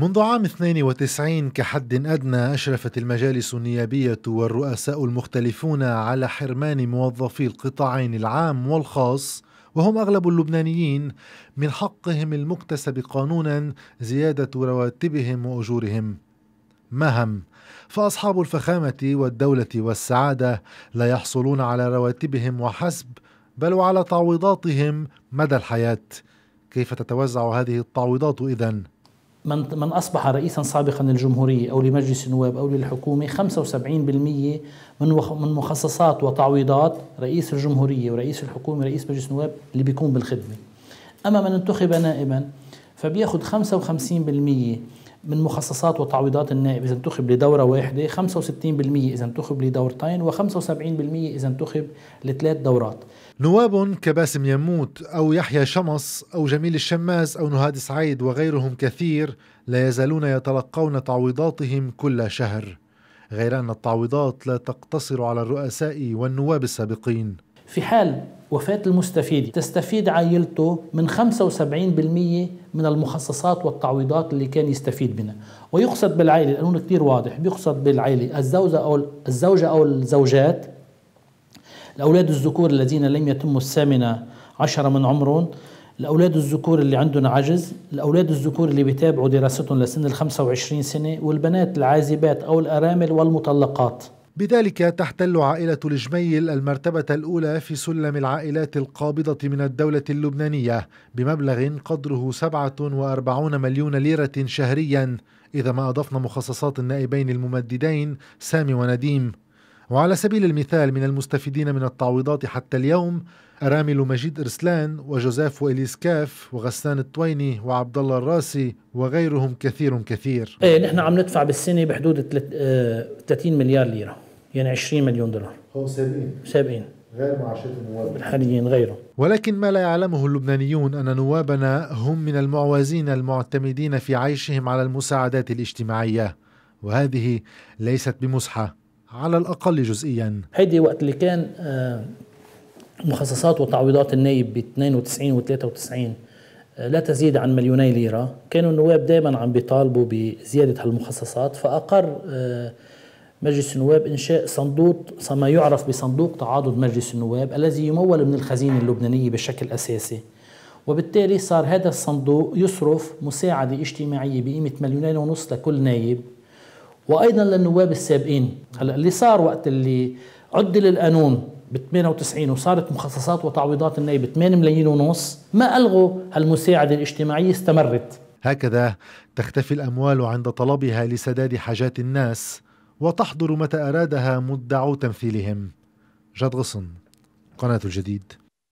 منذ عام 92 كحد أدنى أشرفت المجالس النيابية والرؤساء المختلفون على حرمان موظفي القطاعين العام والخاص وهم أغلب اللبنانيين من حقهم المكتسب قانونا زيادة رواتبهم وأجورهم مهم فأصحاب الفخامة والدولة والسعادة لا يحصلون على رواتبهم وحسب بل وعلى تعويضاتهم مدى الحياة كيف تتوزع هذه التعويضات إذن؟ من من اصبح رئيسا سابقا للجمهوريه او لمجلس النواب او للحكومه 75% من من مخصصات وتعويضات رئيس الجمهوريه ورئيس الحكومه ورئيس مجلس النواب اللي بيكون بالخدمه. اما من انتخب نائبا فبياخذ 55% من مخصصات وتعويضات النائب إذا انتخب لدورة واحدة 65% إذا انتخب لدورتين و75% إذا انتخب لثلاث دورات نواب كباسم يموت أو يحيى شمص أو جميل الشماس أو نهاد سعيد وغيرهم كثير لا يزالون يتلقون تعويضاتهم كل شهر غير أن التعويضات لا تقتصر على الرؤساء والنواب السابقين في حال وفاة المستفيد تستفيد عائلته من 75% من المخصصات والتعويضات اللي كان يستفيد منها ويقصد بالعائلة القانون كثير واضح بيقصد بالعائلة الزوجة أو الزوجة أو الزوجات الأولاد الذكور الذين لم يتموا الثامنة عشرة من عمرهم الأولاد الذكور اللي عندهم عجز الأولاد الذكور اللي بيتابعوا دراستهم لسن ال 25 سنة والبنات العازبات أو الأرامل والمطلقات بذلك تحتل عائلة الجميل المرتبة الأولى في سلم العائلات القابضة من الدولة اللبنانية بمبلغ قدره 47 مليون ليرة شهريا إذا ما أضفنا مخصصات النائبين الممددين سامي ونديم وعلى سبيل المثال من المستفيدين من التعويضات حتى اليوم أرامل مجيد إرسلان وجوزيف وإليس كاف وغسان الطويني وعبد الله الراسي وغيرهم كثير كثير ايه نحن عم ندفع بالسنة بحدود 30 آه، مليار ليرة يعني 20 مليون دولار هم سابقين سابقين غير معاشات النواب الحاليين غيره ولكن ما لا يعلمه اللبنانيون أن نوابنا هم من المعوزين المعتمدين في عيشهم على المساعدات الاجتماعية وهذه ليست بمزحة على الأقل جزئيا هيدي وقت اللي كان آه، مخصصات وتعويضات النايب ب 92 و 93 لا تزيد عن مليوني ليرة كانوا النواب دائما عم بيطالبوا بزيادة هالمخصصات فأقر آه، مجلس النواب إنشاء صندوق ما يعرف بصندوق تعاضد مجلس النواب الذي يمول من الخزينة اللبنانية بشكل أساسي وبالتالي صار هذا الصندوق يصرف مساعدة اجتماعية بقيمة مليونين ونص لكل نايب وايضا للنواب السابقين هلا اللي صار وقت اللي عدل القانون ب 98 وصارت مخصصات وتعويضات النائب 8 ملايين ونص ما الغوا هالمساعده الاجتماعيه استمرت هكذا تختفي الاموال عند طلبها لسداد حاجات الناس وتحضر متى ارادها مدعو تمثيلهم جاد غصن قناه الجديد